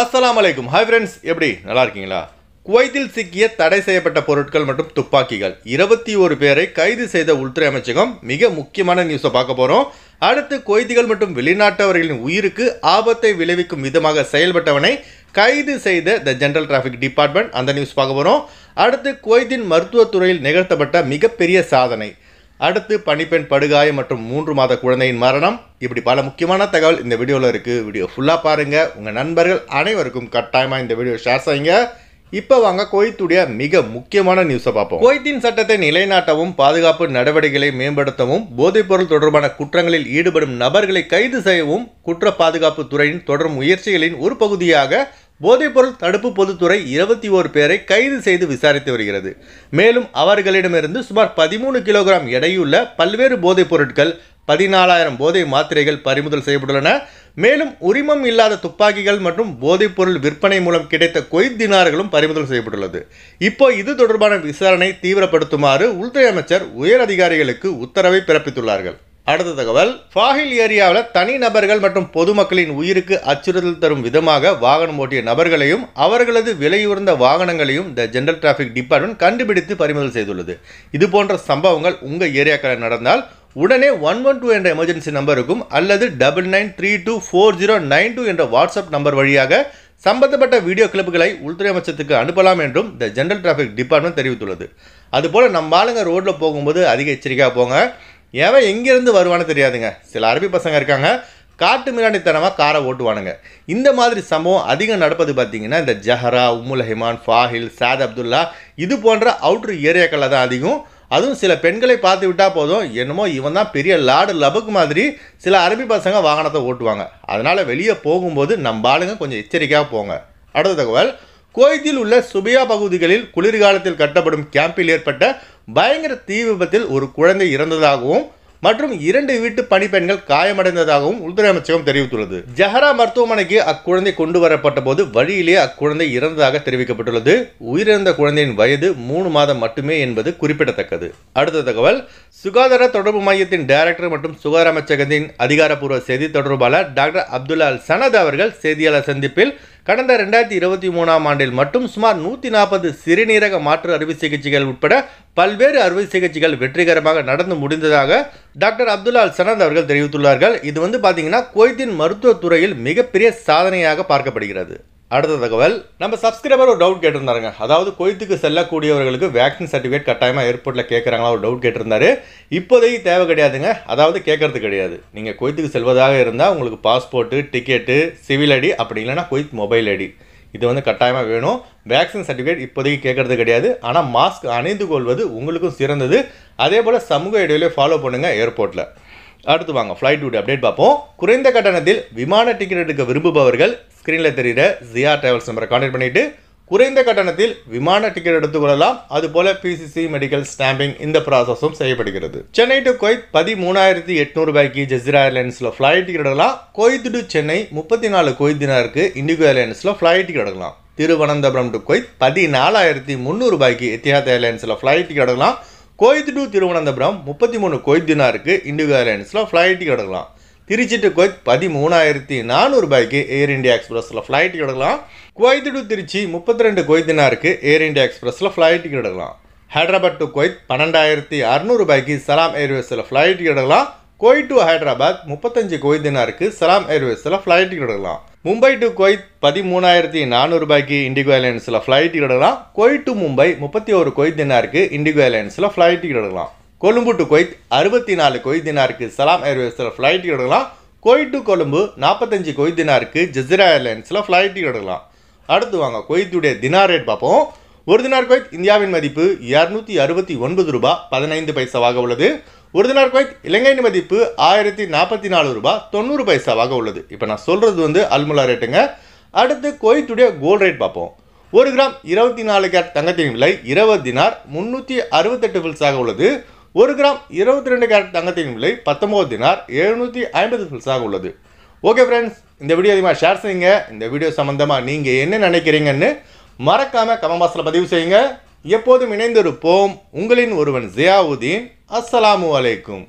அஸ்லாம் அலைக்கும் hi friends எப்படி நல்லா இருக்கீங்களா குவைத்தில் சிக்கிய தடை செய்யப்பட்ட பொருட்கள் மற்றும் துப்பாக்கிகள் இருபத்தி ஒரு பேரை கைது செய்த உள்துறை அமைச்சகம் மிக முக்கியமான நியூஸை பார்க்க போகிறோம் அடுத்து குவைத்திகள் மற்றும் வெளிநாட்டவர்களின் உயிருக்கு ஆபத்தை விளைவிக்கும் விதமாக செயல்பட்டவனை கைது செய்த த ஜென்ரல் டிராஃபிக் டிபார்ட்மெண்ட் அந்த நியூஸ் பார்க்க போகிறோம் அடுத்து குவைத்தின் மருத்துவத்துறையில் நிகழ்த்தப்பட்ட மிகப்பெரிய சாதனை அடுத்து பணிப்பெண் படுகாயம் மற்றும் மூன்று மாத குழந்தையின் மரணம் இப்படி பல முக்கியமான தகவல் இந்த வீடியோவில் இருக்குது வீடியோ ஃபுல்லாக பாருங்கள் உங்கள் நண்பர்கள் அனைவருக்கும் கட்டாயமாக இந்த வீடியோ ஷேர் செய்யுங்க இப்போ வாங்க கோயத்துடைய மிக முக்கியமான நியூஸை பார்ப்போம் கோயத்தின் சட்டத்தை நிலைநாட்டவும் பாதுகாப்பு நடவடிக்கைகளை மேம்படுத்தவும் போதைப்பொருள் தொடர்பான குற்றங்களில் ஈடுபடும் நபர்களை கைது செய்யவும் குற்ற பாதுகாப்பு துறையின் தொடரும் முயற்சிகளின் ஒரு பகுதியாக போதைப்பொருள் தடுப்பு பொதுத்துறை இருபத்தி ஓரு பேரை கைது செய்து விசாரித்து வருகிறது மேலும் அவர்களிடமிருந்து சுமார் பதிமூணு கிலோகிராம் எடையுள்ள பல்வேறு போதைப் பொருட்கள் பதினாலாயிரம் போதை மாத்திரைகள் பறிமுதல் செய்யப்பட்டுள்ளன மேலும் உரிமம் இல்லாத துப்பாக்கிகள் மற்றும் போதைப்பொருள் விற்பனை மூலம் கிடைத்த கொய்தினார்களும் பறிமுதல் செய்யப்பட்டுள்ளது இப்போ இது தொடர்பான விசாரணை தீவிரப்படுத்துமாறு உள்துறை அமைச்சர் உயர் அதிகாரிகளுக்கு உத்தரவை பிறப்பித்துள்ளார்கள் அடுத்த தகவல் ஃபாஹில் ஏரியாவில் தனி நபர்கள் மற்றும் பொதுமக்களின் உயிருக்கு அச்சுறுத்தல் தரும் விதமாக வாகனம் ஓட்டிய நபர்களையும் அவர்களது விலையுயர்ந்த வாகனங்களையும் த ஜென்ரல் டிராஃபிக் டிபார்ட்மெண்ட் கண்டுபிடித்து பறிமுதல் செய்துள்ளது இது போன்ற சம்பவங்கள் உங்கள் ஏரியாக்களில் நடந்தால் உடனே ஒன் ஒன் டூ என்ற எமர்ஜென்சி நம்பருக்கும் அல்லது double nine three two four zero nine two என்ற வாட்ஸ்அப் நம்பர் வழியாக சம்பந்தப்பட்ட வீடியோ கிளிப்புகளை உள்துறை அமைச்சத்துக்கு அனுப்பலாம் என்றும் த ஜென்ரல் டிராஃபிக் டிபார்ட்மெண்ட் தெரிவித்துள்ளது அதுபோல் நம்ம ஆளுங்க ரோட்டில் போகும்போது அதிக எச்சரிக்கையாக போங்க எவன் எங்கேருந்து வருவான்னு தெரியாதுங்க சில அரபி பசங்க இருக்காங்க காட்டு மிராண்டித்தனமாக காரை ஓட்டுவானுங்க இந்த மாதிரி சம்பவம் அதிகம் நடப்பது பார்த்தீங்கன்னா இந்த ஜஹரா உம்முல் ஹிமான் ஃபாஹில் சாத் அப்துல்லா இது போன்ற அவுட்ரு ஏரியாக்களில் தான் அதிகம் அதுவும் சில பெண்களை பார்த்து விட்டால் போதும் என்னமோ இவன் தான் பெரிய லாடு லபுக்கு மாதிரி சில அரபி பசங்க வாகனத்தை ஓட்டுவாங்க அதனால் வெளியே போகும்போது நம்ம ஆளுங்க கொஞ்சம் எச்சரிக்கையாக போங்க அடுத்த தகவல் கோயத்தில் உள்ள சுபியா பகுதிகளில் குளிர்காலத்தில் கட்டப்படும் கேம்பில் ஏற்பட்ட பயங்கர தீ விபத்தில் ஒரு குழந்தை இறந்ததாகவும் மற்றும் இரண்டு வீட்டு பணிப்பெண்கள் காயமடைந்ததாகவும் உள்துறை அமைச்சகம் தெரிவித்துள்ளது ஜஹரா மருத்துவமனைக்கு அக்குழந்தை கொண்டு வரப்பட்ட போது வழியிலே அக்குழந்தை இறந்ததாக தெரிவிக்கப்பட்டுள்ளது உயிரிழந்த குழந்தையின் வயது மூணு மாதம் மட்டுமே என்பது குறிப்பிடத்தக்கது அடுத்த தகவல் சுகாதார தொடர்பு மையத்தின் டைரக்டர் மற்றும் சுகாதார அமைச்சகத்தின் அதிகாரப்பூர்வ செய்தி தொடர்பாளர் டாக்டர் அப்துல்லா சனத் அவர்கள் செய்தியாளர் சந்திப்பில் கடந்த ரெண்டாயிரத்தி இருபத்தி மூணாம் ஆண்டில் மட்டும் சுமார் நூற்றி நாற்பது சிறுநீரக மாற்று அறுவை சிகிச்சைகள் உட்பட பல்வேறு அறுவை சிகிச்சைகள் வெற்றிகரமாக நடந்து முடிந்ததாக டாக்டர் அப்துல்லா அல் சனந்த் அவர்கள் தெரிவித்துள்ளார்கள் இது வந்து பார்த்தீங்கன்னா குவைத்தின் மருத்துவத்துறையில் மிகப்பெரிய சாதனையாக பார்க்கப்படுகிறது அடுத்த தகவல் நம்ம சப்ஸ்கிரைபர் ஒரு டவுட் கேட்டிருந்தாருங்க அதாவது கொய்த்துக்கு செல்லக்கூடியவர்களுக்கு வேக்சின் சர்டிஃபிகேட் கட்டாயமாக ஏர்போர்ட்டில் கேட்குறாங்களா ஒரு டவுட் கேட்டிருந்தாரு இப்போதைக்கு தேவை கிடையாதுங்க அதாவது கேட்கறது கிடையாது நீங்கள் கொய்த்துக்கு செல்வதாக இருந்தால் உங்களுக்கு பாஸ்போர்ட்டு டிக்கெட்டு சிவில் ஐடி அப்படி இல்லைன்னா கொய்த் மொபைல் ஐடி இது வந்து கட்டாயமாக வேணும் வேக்சின் சர்டிஃபிகேட் இப்போதைக்கு கேட்குறது கிடையாது ஆனால் மாஸ்க் அணிந்து கொள்வது உங்களுக்கும் சிறந்தது அதே போல் சமூக இடையிலே ஃபாலோ பண்ணுங்கள் ஏர்போர்ட்டில் அடுத்து வாங்க ஃப்ளைட் டூட் அப்டேட் பார்ப்போம் குறைந்த கட்டணத்தில் விமான டிக்கெட் எடுக்க விரும்புபவர்கள் ஸ்க்ரீனில் தெரிகிற ஜியா ட்ராவல்ஸ் நம்பரை கான்டாக்ட் பண்ணிவிட்டு குறைந்த கட்டணத்தில் விமான டிக்கெட் எடுத்துக்கொள்ளலாம் அதுபோல பிசிசி மெடிக்கல் ஸ்டாம்பிங் இந்த ப்ராசஸும் செய்யப்படுகிறது சென்னை டு கொய்த் பதிமூணாயிரத்தி எட்நூறு ரூபாய்க்கு ஜெசிரா ஏர்லைன்ஸில் ஃப்ளைட் டிக்கெட் எடுக்கலாம் கொய்த் டு சென்னை முப்பத்தி நாலு தினாருக்கு இண்டிகோ ஏர்லைன்ஸில் ஃப்ளைட் டிக்கெட் எடுக்கலாம் திருவனந்தபுரம் டு கொய்த் பதினாலாயிரத்தி முந்நூறு ரூபாய்க்கு எத்தியாத் ஏர்லைன்ஸில் ஃப்ளைட் டிக்கெட் எடுக்கலாம் கோயத் டு திருவனந்தபுரம் முப்பத்தி மூணு கொய்த் தினாருக்கு இண்டிகோ ஏர்லைன்ஸில் ஃப்ளைட் டிக்கெட் எடுக்கலாம் திருச்சி டு குவைத் பதிமூணாயிரத்தி நானூறு ரூபாய்க்கு ஏர் இண்டியா எக்ஸ்பிரஸில் ஃப்ளைட் கிடக்கலாம் குவைத் டு திருச்சி முப்பத்தி ரெண்டு குவைத்தினாருக்கு ஏர் இண்டியா எக்ஸ்பிரஸில் ஃப்ளைட் கிடக்கலாம் ஹைதராபாத் டு குவைத் பன்னெண்டாயிரத்தி அறநூறுபாய்க்கு சலாம் ஏர்வேஸில் ஃப்ளைட் கிடக்கலாம் கோய் டு ஹைதராபாத் முப்பத்தஞ்சு குவைத்தினாருக்கு சலாம் ஏர்வேஸில் ஃப்ளைட் கிடக்கலாம் மும்பை டு குவைத் பதிமூணாயிரத்தி நானூறுபாய்க்கு இண்டிகோ ஏர்லைன்ஸில் ஃப்ளைட் கிடக்கலாம் கோய் டு மும்பை முப்பத்தி ஒரு குவைத்தினாருக்கு இண்டிகோ ஏர்லைன்ஸில் ஃப்ளைட் கிடக்கலாம் கொழும்பு டு கொய்த் அறுபத்தி நாலு கொய்தினாருக்கு சலாம் ஏர்வேஸில் ஃப்ளைட் எடுக்கலாம் கொய்த் டு கொழும்பு நாற்பத்தஞ்சு கொய்தினாருக்கு ஜசிரா ஏர்லைன்ஸில் ஃப்ளைட் எடுக்கலாம் அடுத்து வாங்க கொய்த்துடைய தினார் ரேட் பார்ப்போம் ஒரு தினார் கொய்த் இந்தியாவின் மதிப்பு இரநூத்தி அறுபத்தி ஒன்பது ரூபாய் பதினைந்து பைசாவாக உள்ளது ஒரு தினார் கொய்த் இலங்கையின் மதிப்பு ஆயிரத்தி நாற்பத்தி நாலு ரூபாய் தொண்ணூறு பைசாவாக உள்ளது இப்போ நான் சொல்கிறது வந்து அல்முலா ரேட்டுங்க அடுத்து கொய்த்துடைய கோல்ட் ரேட் பார்ப்போம் ஒரு கிராம் இருபத்தி நாலு கேரட் தங்கத்தின் விலை இருபது தினார் முந்நூற்றி அறுபத்தெட்டு பில்ஸாக உள்ளது ஒரு கிராம் இருபத்தி ரெண்டு கேரட் தங்கத்தின் விலை பத்தொம்பது தினார் எழுநூற்றி ஐம்பது பில்ஸாக உள்ளது ஓகே ஃப்ரெண்ட்ஸ் இந்த வீடியோ அதிகமாக ஷேர் செய்யுங்க இந்த வீடியோ சம்மந்தமாக நீங்கள் என்ன நினைக்கிறீங்கன்னு மறக்காமல் கமபாஸில் பதிவு செய்யுங்க எப்போதும் இணைந்திருப்போம் உங்களின் ஒருவன் ஜியாவுதீன் அஸ்ஸலாமு அலைக்கும்